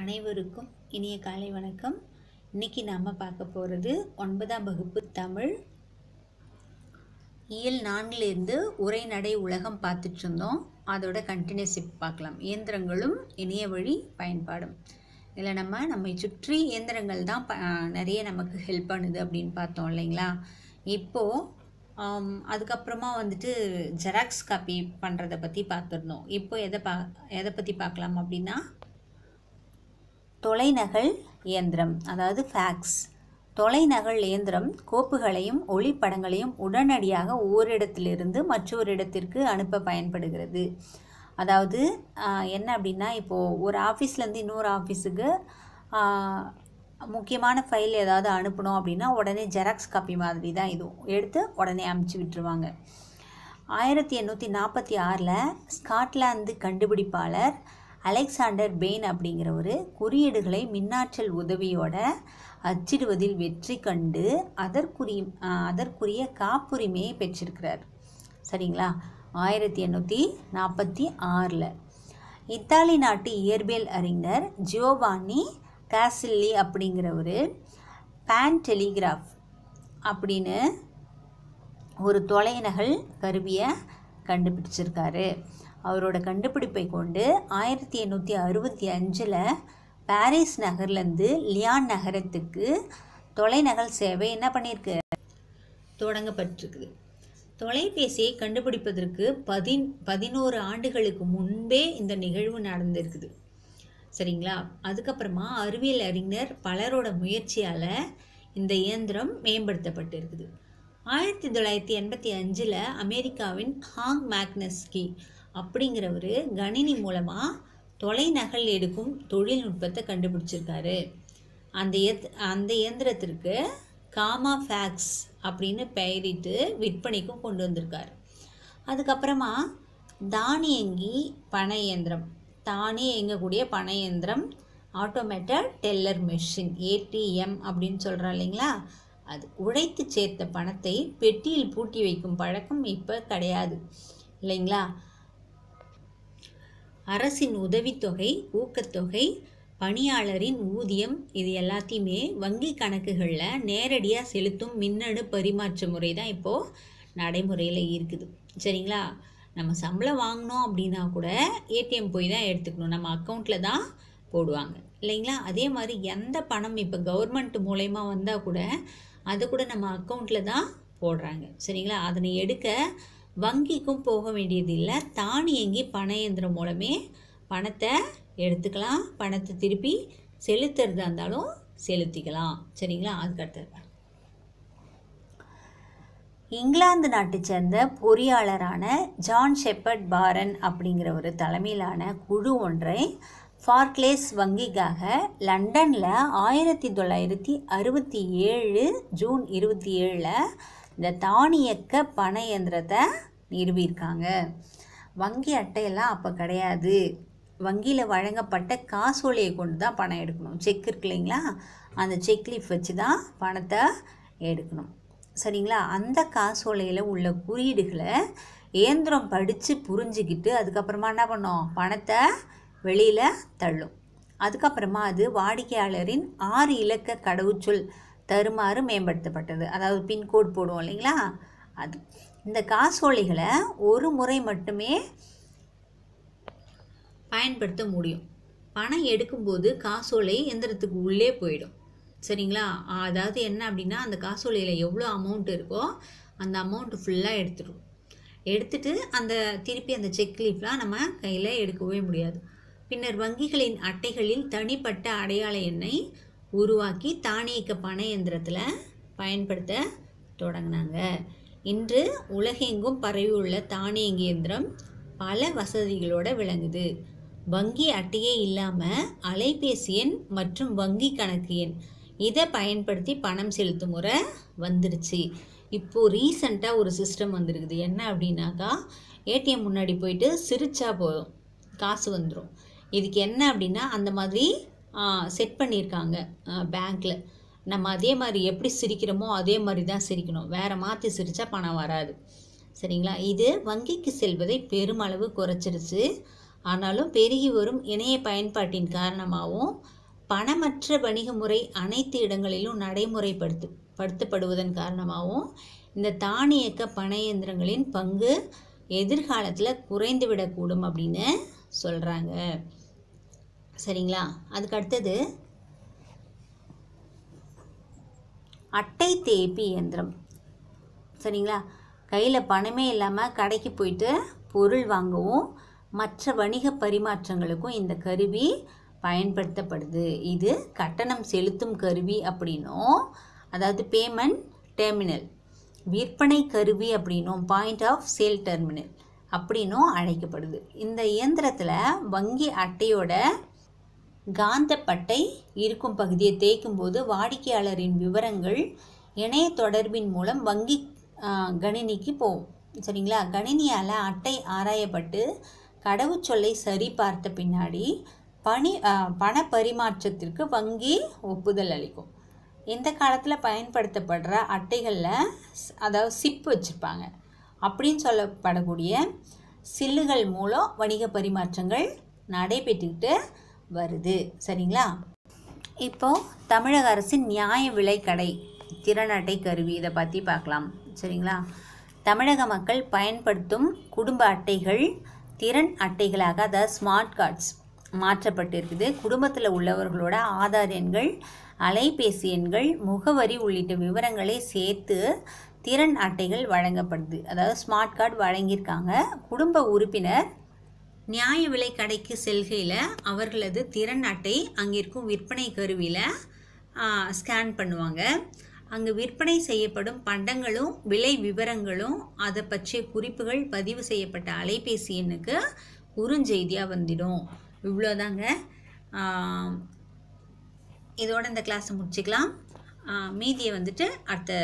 அனைவருக்கும் இனிய காலை வணக்கம் இன்றைக்கி நாம் பார்க்க போகிறது ஒன்பதாம் வகுப்பு தமிழ் இயல் நான்கிலிருந்து உரைநடை உலகம் பார்த்துட்ருந்தோம் அதோட அதோட இப்போ பார்க்கலாம் இயந்திரங்களும் இணைய வழி பயன்பாடும் இதில் நம்ம நம்மை சுற்றி இயந்திரங்கள் தான் நிறைய நமக்கு ஹெல்ப் பண்ணுது அப்படின்னு பார்த்தோம் இல்லைங்களா இப்போது அதுக்கப்புறமா வந்துட்டு ஜெராக்ஸ் காப்பி பண்ணுறதை பற்றி பார்த்துருந்தோம் இப்போ எதை பா எதை பற்றி பார்க்கலாம் அப்படின்னா தொலைநகல் இயந்திரம் அதாவது ஃபேக்ஸ் தொலைநகல் இயந்திரம் கோப்புகளையும் ஒளிப்படங்களையும் உடனடியாக ஓரிடத்திலிருந்து மற்றொரு இடத்திற்கு அனுப்ப பயன்படுகிறது அதாவது என்ன அப்படின்னா இப்போது ஒரு ஆஃபீஸ்லேருந்து இன்னொரு ஆஃபீஸுக்கு முக்கியமான ஃபைல் ஏதாவது அனுப்பணும் அப்படின்னா உடனே ஜெராக்ஸ் காப்பி மாதிரி தான் இதுவும் எடுத்து உடனே அமுச்சு விட்டுருவாங்க ஆயிரத்தி எண்ணூற்றி நாற்பத்தி ஆறில் ஸ்காட்லாந்து கண்டுபிடிப்பாளர் அலெக்சாண்டர் பெயின் அப்படிங்கிற ஒரு குறியீடுகளை மின்னாற்றல் உதவியோட அச்சிடுவதில் வெற்றி கண்டு அதற்குரிய அதற்குரிய காப்புரிமையை பெற்றிருக்கிறார் சரிங்களா ஆயிரத்தி எண்ணூற்றி நாற்பத்தி ஆறில் இத்தாலி நாட்டு இயற்பியல் அறிஞர் ஜியோவானி காசில்லி ஒரு பேன் டெலிகிராஃப் அப்படின்னு ஒரு தொலைநகல் கருவியை கண்டுபிடிச்சிருக்காரு அவரோட கண்டுபிடிப்பை கொண்டு ஆயிரத்தி எண்ணூற்றி அறுபத்தி அஞ்சில் பாரிஸ் நகர்லேருந்து லியான் நகரத்துக்கு தொலைநகல் சேவை என்ன பண்ணியிருக்கு தொடங்கப்பட்டிருக்குது தொலைபேசியை கண்டுபிடிப்பதற்கு பதின் பதினோரு ஆண்டுகளுக்கு முன்பே இந்த நிகழ்வு நடந்திருக்குது சரிங்களா அதுக்கப்புறமா அறிவியல் அறிஞர் பலரோட முயற்சியால் இந்த இயந்திரம் மேம்படுத்தப்பட்டிருக்குது ஆயிரத்தி தொள்ளாயிரத்தி எண்பத்தி அஞ்சில் அமெரிக்காவின் ஹாங் மேக்னஸ்கி அப்படிங்கிறவர் கணினி மூலமாக தொலைநகல் எடுக்கும் தொழில்நுட்பத்தை கண்டுபிடிச்சிருக்காரு அந்த எத் அந்த இயந்திரத்திற்கு காமா ஃபேக்ஸ் அப்படின்னு பெயரிட்டு விற்பனைக்கும் கொண்டு வந்திருக்கார் அதுக்கப்புறமா தானியங்கி பண இயந்திரம் தானே இயங்கக்கூடிய பண இயந்திரம் ஆட்டோமேட்டட் டெல்லர் மெஷின் ஏடிஎம் அப்படின்னு சொல்கிறா இல்லைங்களா அது உழைத்து சேர்த்த பணத்தை பெட்டியில் பூட்டி வைக்கும் பழக்கம் இப்போ கிடையாது இல்லைங்களா அரசின் உதவித்தொகை ஊக்கத்தொகை பணியாளரின் ஊதியம் இது எல்லாத்தையுமே வங்கி கணக்குகளில் நேரடியாக செலுத்தும் மின்னணு பரிமாற்ற முறை தான் இப்போது நடைமுறையில் இருக்குது சரிங்களா நம்ம சம்பளம் வாங்கினோம் அப்படின்னா கூட ஏடிஎம் போய் தான் எடுத்துக்கணும் நம்ம அக்கௌண்ட்டில் தான் போடுவாங்க இல்லைங்களா அதே மாதிரி எந்த பணம் இப்போ கவர்மெண்ட் மூலயமா வந்தால் கூட அது கூட நம்ம அக்கௌண்ட்டில் தான் போடுறாங்க சரிங்களா அதனை எடுக்க வங்கிக்கும் போக வேண்டியதில்லை தானியங்கி பண இயந்திரம் மூலமே பணத்தை எடுத்துக்கலாம் பணத்தை திருப்பி செலுத்துறதா இருந்தாலும் செலுத்திக்கலாம் சரிங்களா அடுத்தது இங்கிலாந்து நாட்டை சேர்ந்த பொறியாளரான ஜான் ஷெப்பர்ட் பாரன் அப்படிங்கிற ஒரு தலைமையிலான குழு ஒன்றை ஃபார்க்லேஸ் வங்கிக்காக லண்டனில் ஆயிரத்தி தொள்ளாயிரத்தி அறுபத்தி ஏழு ஜூன் இருபத்தி ஏழில் இந்த தானியக்க பண இயந்திரத்தை நிறுவியிருக்காங்க வங்கி அட்டையெல்லாம் அப்போ கிடையாது வங்கியில் வழங்கப்பட்ட காசோலையை கொண்டு தான் பணம் எடுக்கணும் செக் இருக்கு இல்லைங்களா அந்த செக் லீஃப் வச்சு தான் பணத்தை எடுக்கணும் சரிங்களா அந்த காசோலையில் உள்ள குறியீடுகளை இயந்திரம் படித்து புரிஞ்சுக்கிட்டு அதுக்கப்புறமா என்ன பண்ணோம் பணத்தை வெளியில் தள்ளும் அதுக்கப்புறமா அது வாடிக்கையாளரின் ஆறு இலக்க கடவுச்சொல் தருமாறு மேம்படுத்தப்பட்டது அதாவது பின்கோட் போடுவோம் இல்லைங்களா அது இந்த காசோலைகளை ஒரு முறை மட்டுமே பயன்படுத்த முடியும் பணம் எடுக்கும்போது காசோலை எந்திரத்துக்கு உள்ளே போயிடும் சரிங்களா அதாவது என்ன அப்படின்னா அந்த காசோலையில் எவ்வளோ அமௌண்ட் இருக்கோ அந்த அமௌண்ட்டு ஃபுல்லாக எடுத்துடும் எடுத்துட்டு அந்த திருப்பி அந்த செக் லீஃப்லாம் நம்ம கையில் எடுக்கவே முடியாது பின்னர் வங்கிகளின் அட்டைகளில் தனிப்பட்ட அடையாள எண்ணை உருவாக்கி தானியக்க பனை பயன்படுத்த தொடங்கினாங்க இன்று உலகெங்கும் பரவி உள்ள தானியங்கி இயந்திரம் பல வசதிகளோடு விளங்குது வங்கி அட்டையே இல்லாமல் அலைபேசி எண் மற்றும் வங்கி கணக்கு எண் இதை பயன்படுத்தி பணம் செலுத்தும் முறை வந்துருச்சு இப்போது ரீசண்டாக ஒரு சிஸ்டம் வந்துருக்குது என்ன அப்படின்னாக்கா ஏடிஎம் முன்னாடி போயிட்டு சிரிச்சா போதும் காசு வந்துடும் இதுக்கு என்ன அப்படின்னா அந்த மாதிரி செட் பண்ணியிருக்காங்க பேங்க்கில் நம்ம அதே மாதிரி எப்படி சிரிக்கிறோமோ அதே மாதிரி தான் சிரிக்கணும் வேறு மாற்றி சிரித்தா பணம் வராது சரிங்களா இது வங்கிக்கு செல்வதை பெருமளவு குறைச்சிருச்சு ஆனாலும் பெருகி வரும் இணைய பயன்பாட்டின் காரணமாகவும் பணமற்ற வணிக முறை அனைத்து இடங்களிலும் நடைமுறைப்படுத்து படுத்தப்படுவதன் காரணமாகவும் இந்த தானியக்க பண இயந்திரங்களின் பங்கு எதிர்காலத்தில் குறைந்துவிடக்கூடும் அப்படின்னு சொல்கிறாங்க சரிங்களா அதுக்கு அடுத்தது அட்டை தேய்ப்பு இயந்திரம் சரிங்களா கையில் பணமே இல்லாமல் கடைக்கு போயிட்டு பொருள் வாங்கவும் மற்ற வணிக பரிமாற்றங்களுக்கும் இந்த கருவி பயன்படுத்தப்படுது இது கட்டணம் செலுத்தும் கருவி அப்படின்னும் அதாவது பேமெண்ட் டெர்மினல் விற்பனை கருவி அப்படின்னும் பாயிண்ட் ஆஃப் சேல் டெர்மினல் அப்படின்னும் அழைக்கப்படுது இந்த இயந்திரத்தில் வங்கி அட்டையோட காந்தப்பட்டை இருக்கும் பகுதியை தேய்க்கும் போது வாடிக்கையாளரின் விவரங்கள் இணைய தொடர்பின் மூலம் வங்கி கணினிக்கு போகும் சரிங்களா கணினியால் அட்டை ஆராயப்பட்டு கடவுச்சொல்லை சரி பார்த்த பின்னாடி பணி பண பரிமாற்றத்திற்கு வங்கி ஒப்புதல் அளிக்கும் இந்த காலத்தில் பயன்படுத்தப்படுற அட்டைகளில் அதாவது சிப் வச்சுருப்பாங்க அப்படின்னு சொல்லப்படக்கூடிய சில்லுகள் மூலம் வணிக பரிமாற்றங்கள் நடைபெற்றுக்கிட்டு வருது சரிங்களா இப்போது தமிழக அரசின் நியாய விலை கடை திறனட்டை கருவி இதை பற்றி பார்க்கலாம் சரிங்களா தமிழக மக்கள் பயன்படுத்தும் குடும்ப அட்டைகள் திறன் அட்டைகளாக அதாவது ஸ்மார்ட் கார்ட்ஸ் மாற்றப்பட்டிருக்குது குடும்பத்தில் உள்ளவர்களோட ஆதார் எண்கள் அலைபேசி எண்கள் முகவரி உள்ளிட்ட விவரங்களை சேர்த்து திறன் அட்டைகள் வழங்கப்படுது அதாவது ஸ்மார்ட் கார்டு வழங்கியிருக்காங்க குடும்ப உறுப்பினர் நியாய விலை கடைக்கு செல்கையில் அவர்களது திறன் அட்டை அங்கே இருக்கும் விற்பனை கருவியில் ஸ்கேன் பண்ணுவாங்க அங்கு விற்பனை செய்யப்படும் பண்டங்களும் விலை விவரங்களும் அதை பற்றிய குறிப்புகள் பதிவு செய்யப்பட்ட அலைபேசி எண்ணுக்கு குறுஞ்செய்தியாக வந்துடும் இவ்வளோதாங்க இதோட இந்த கிளாஸை முடிச்சுக்கலாம் மீதியை வந்துட்டு அடுத்த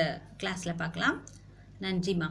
கிளாஸில் பார்க்கலாம் நன்றிம்மா